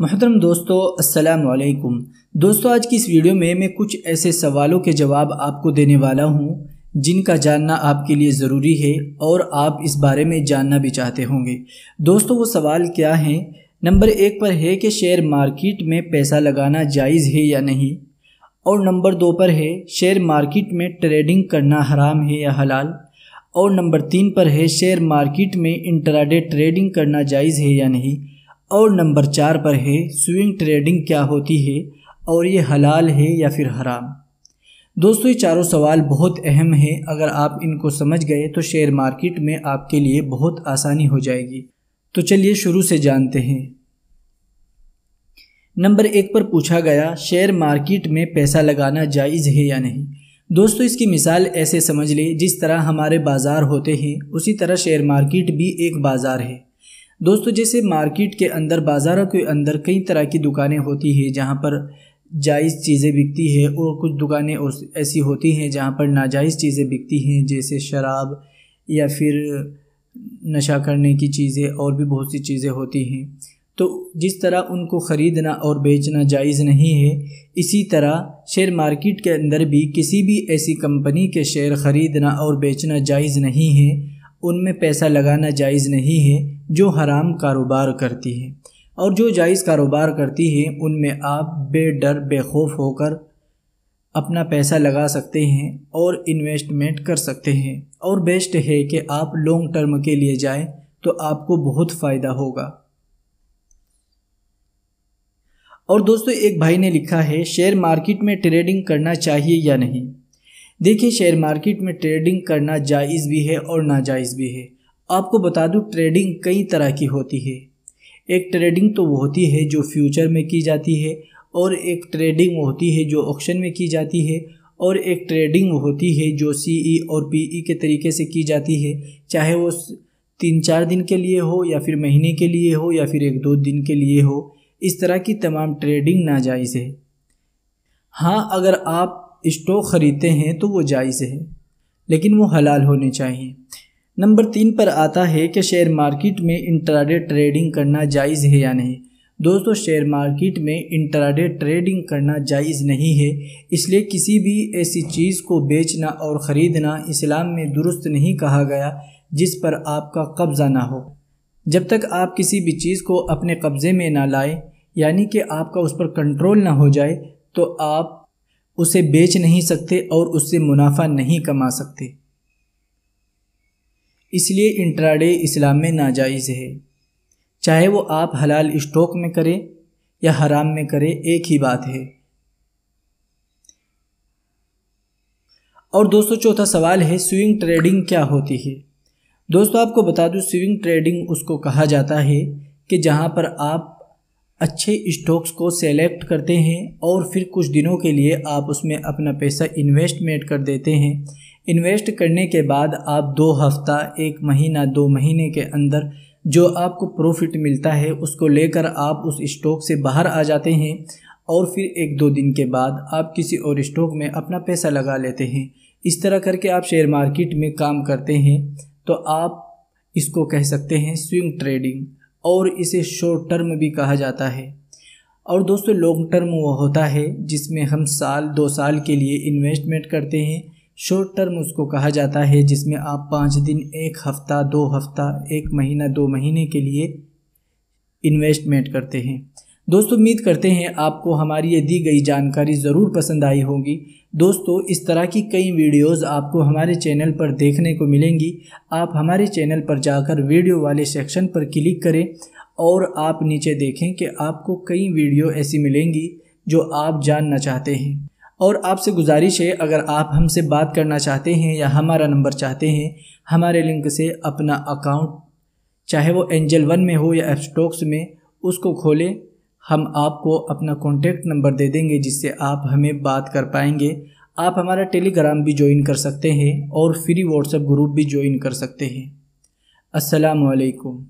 मोहतरम दोस्तों असलकुम दोस्तों आज की इस वीडियो में मैं कुछ ऐसे सवालों के जवाब आपको देने वाला हूँ जिनका जानना आपके लिए ज़रूरी है और आप इस बारे में जानना भी चाहते होंगे दोस्तों वो सवाल क्या हैं नंबर एक पर है कि शेयर मार्केट में पैसा लगाना जायज़ है या नहीं और नंबर दो पर है शेयर मार्केट में ट्रेडिंग करना हराम है या हलाल और नंबर तीन पर है शेयर मार्केट में इंटराडे ट्रेडिंग करना जायज़ है या नहीं और नंबर चार पर है स्विंग ट्रेडिंग क्या होती है और ये हलाल है या फिर हराम दोस्तों ये चारों सवाल बहुत अहम है अगर आप इनको समझ गए तो शेयर मार्केट में आपके लिए बहुत आसानी हो जाएगी तो चलिए शुरू से जानते हैं नंबर एक पर पूछा गया शेयर मार्केट में पैसा लगाना जायज़ है या नहीं दोस्तों इसकी मिसाल ऐसे समझ लें जिस तरह हमारे बाज़ार होते हैं उसी तरह शेयर मार्केट भी एक बाज़ार है दोस्तों जैसे मार्केट के अंदर बाज़ारों के अंदर कई तरह की दुकानें होती हैं जहाँ पर जायज़ चीज़ें बिकती है और कुछ दुकानें ऐसी होती हैं जहाँ पर नाजायज़ चीज़ें बिकती हैं जैसे शराब या फिर नशा करने की चीज़ें और भी बहुत सी चीज़ें होती हैं तो जिस तरह उनको ख़रीदना और बेचना जायज़ नहीं है इसी तरह शेयर मार्केट के अंदर भी किसी भी ऐसी कंपनी के शेयर ख़रीदना और बेचना जायज़ नहीं है उनमें पैसा लगाना जायज़ नहीं है जो हराम कारोबार करती है और जो जायज़ कारोबार करती है उनमें आप बेडर बेखौफ होकर अपना पैसा लगा सकते हैं और इन्वेस्टमेंट कर सकते हैं और बेस्ट है कि आप लॉन्ग टर्म के लिए जाएं तो आपको बहुत फ़ायदा होगा और दोस्तों एक भाई ने लिखा है शेयर मार्केट में ट्रेडिंग करना चाहिए या नहीं देखिए शेयर मार्केट में ट्रेडिंग करना जायज़ भी है और नाजायज़ भी है आपको बता दूँ ट्रेडिंग कई तरह की होती है एक ट्रेडिंग तो वो होती है जो फ्यूचर में की जाती है और एक ट्रेडिंग वो होती है जो ऑक्शन में की जाती है और एक ट्रेडिंग होती है जो ई e और ई e के तरीके से की जाती है चाहे वो तीन चार दिन के लिए हो या फिर महीने के लिए हो या फिर एक दो दिन के लिए हो इस तरह की तमाम ट्रेडिंग नाजायज़ है हाँ अगर आप स्टॉक ख़रीदते हैं तो वो जायज़ है लेकिन वो हलाल होने चाहिए नंबर तीन पर आता है कि शेयर मार्केट में इंट्राडे ट्रेडिंग करना जायज़ है या नहीं दोस्तों शेयर मार्केट में इंट्राडे ट्रेडिंग करना जायज़ नहीं है इसलिए किसी भी ऐसी चीज़ को बेचना और ख़रीदना इस्लाम में दुरुस्त नहीं कहा गया जिस पर आपका कब्ज़ा ना हो जब तक आप किसी भी चीज़ को अपने कब्ज़े में ना लाएं यानी कि आपका उस पर कंट्रोल ना हो जाए तो आप उसे बेच नहीं सकते और उससे मुनाफा नहीं कमा सकते इसलिए इंट्राडे इस्लाम में नाजायज़ है चाहे वो आप हलाल स्टॉक में करें या हराम में करें एक ही बात है और दोस्तों चौथा सवाल है स्विंग ट्रेडिंग क्या होती है दोस्तों आपको बता दूं स्विंग ट्रेडिंग उसको कहा जाता है कि जहां पर आप अच्छे स्टॉक्स को सेलेक्ट करते हैं और फिर कुछ दिनों के लिए आप उसमें अपना पैसा इन्वेस्टमेंट कर देते हैं इन्वेस्ट करने के बाद आप दो हफ्ता एक महीना दो महीने के अंदर जो आपको प्रॉफिट मिलता है उसको लेकर आप उस स्टॉक से बाहर आ जाते हैं और फिर एक दो दिन के बाद आप किसी और स्टॉक में अपना पैसा लगा लेते हैं इस तरह करके आप शेयर मार्केट में काम करते हैं तो आप इसको कह सकते हैं स्विंग ट्रेडिंग और इसे शॉर्ट टर्म भी कहा जाता है और दोस्तों लॉन्ग टर्म वो होता है जिसमें हम साल दो साल के लिए इन्वेस्टमेंट करते हैं शॉर्ट टर्म उसको कहा जाता है जिसमें आप पाँच दिन एक हफ्ता दो हफ्ता एक महीना दो महीने के लिए इन्वेस्टमेंट करते हैं दोस्तों उम्मीद करते हैं आपको हमारी ये दी गई जानकारी ज़रूर पसंद आई होगी दोस्तों इस तरह की कई वीडियोस आपको हमारे चैनल पर देखने को मिलेंगी आप हमारे चैनल पर जाकर वीडियो वाले सेक्शन पर क्लिक करें और आप नीचे देखें कि आपको कई वीडियो ऐसी मिलेंगी जो आप जानना चाहते हैं और आपसे गुजारिश है अगर आप हमसे बात करना चाहते हैं या हमारा नंबर चाहते हैं हमारे लिंक से अपना अकाउंट चाहे वो एंजल वन में हो या एप्स्टॉक्स में उसको खोलें हम आपको अपना कॉन्टैक्ट नंबर दे देंगे जिससे आप हमें बात कर पाएंगे आप हमारा टेलीग्राम भी ज्वाइन कर सकते हैं और फ्री व्हाट्सएप ग्रुप भी ज्वाइन कर सकते हैं असलकम